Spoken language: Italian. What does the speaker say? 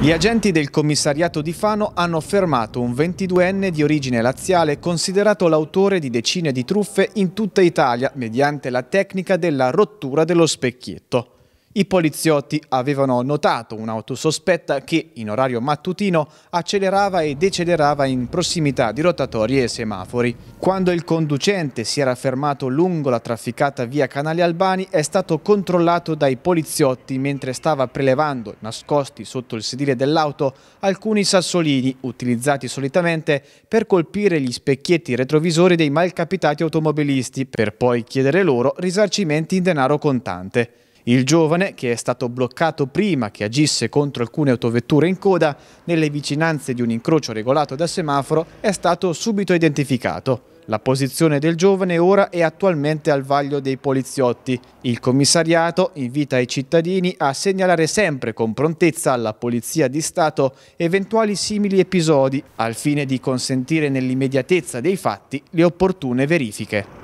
Gli agenti del commissariato di Fano hanno fermato un 22enne di origine laziale considerato l'autore di decine di truffe in tutta Italia mediante la tecnica della rottura dello specchietto. I poliziotti avevano notato un'auto sospetta che in orario mattutino accelerava e decelerava in prossimità di rotatori e semafori. Quando il conducente si era fermato lungo la trafficata via Canali Albani è stato controllato dai poliziotti mentre stava prelevando, nascosti sotto il sedile dell'auto, alcuni sassolini utilizzati solitamente per colpire gli specchietti retrovisori dei malcapitati automobilisti per poi chiedere loro risarcimenti in denaro contante. Il giovane, che è stato bloccato prima che agisse contro alcune autovetture in coda, nelle vicinanze di un incrocio regolato da semaforo, è stato subito identificato. La posizione del giovane ora è attualmente al vaglio dei poliziotti. Il commissariato invita i cittadini a segnalare sempre con prontezza alla Polizia di Stato eventuali simili episodi, al fine di consentire nell'immediatezza dei fatti le opportune verifiche.